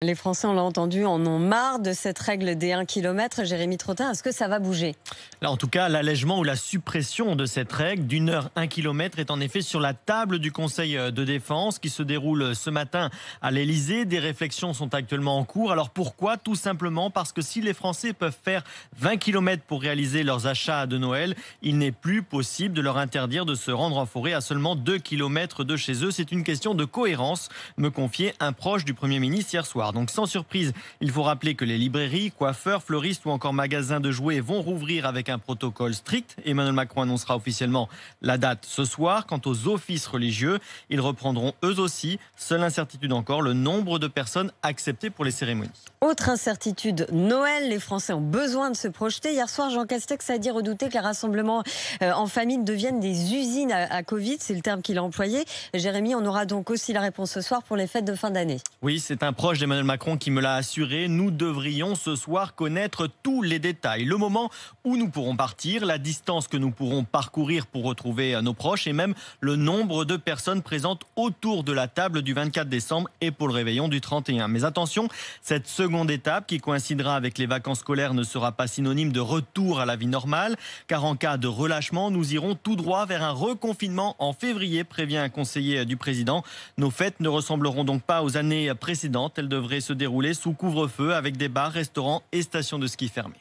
Les Français, on l'a entendu, en ont marre de cette règle des 1 km. Jérémy Trottin, est-ce que ça va bouger Là, en tout cas, l'allègement ou la suppression de cette règle d'une heure 1 km est en effet sur la table du Conseil de défense qui se déroule ce matin à l'Elysée. Des réflexions sont actuellement en cours. Alors pourquoi Tout simplement parce que si les Français peuvent faire 20 km pour réaliser leurs achats de Noël, il n'est plus possible de leur interdire de se rendre en forêt à seulement 2 km de chez eux. C'est une question de cohérence, me confiait un proche du Premier ministre hier soir. Donc sans surprise, il faut rappeler que les librairies, coiffeurs, fleuristes ou encore magasins de jouets vont rouvrir avec un protocole strict. Emmanuel Macron annoncera officiellement la date ce soir. Quant aux offices religieux, ils reprendront eux aussi. Seule incertitude encore, le nombre de personnes acceptées pour les cérémonies. Autre incertitude, Noël. Les Français ont besoin de se projeter. Hier soir, Jean Castex a dit redouter que les rassemblements euh, en famille deviennent des usines à Covid. C'est le terme qu'il a employé. Jérémy, on aura donc aussi la réponse ce soir pour les fêtes de fin d'année. Oui, c'est un proche d'Emmanuel Macron qui me l'a assuré, nous devrions ce soir connaître tous les détails. Le moment où nous pourrons partir, la distance que nous pourrons parcourir pour retrouver euh, nos proches et même le nombre de personnes présentes autour de la table du 24 décembre et pour le réveillon du 31. Mais attention, cette seconde étape qui coïncidera avec les vacances scolaires ne sera pas synonyme de retour à la vie normale, car en cas de relâchement, nous irons tout droit vers un reconfinement en février, prévient un conseiller euh, du président. Nos fêtes ne ressembleront donc pas aux années euh, précédentes. Elles devraient devrait se dérouler sous couvre-feu avec des bars, restaurants et stations de ski fermés.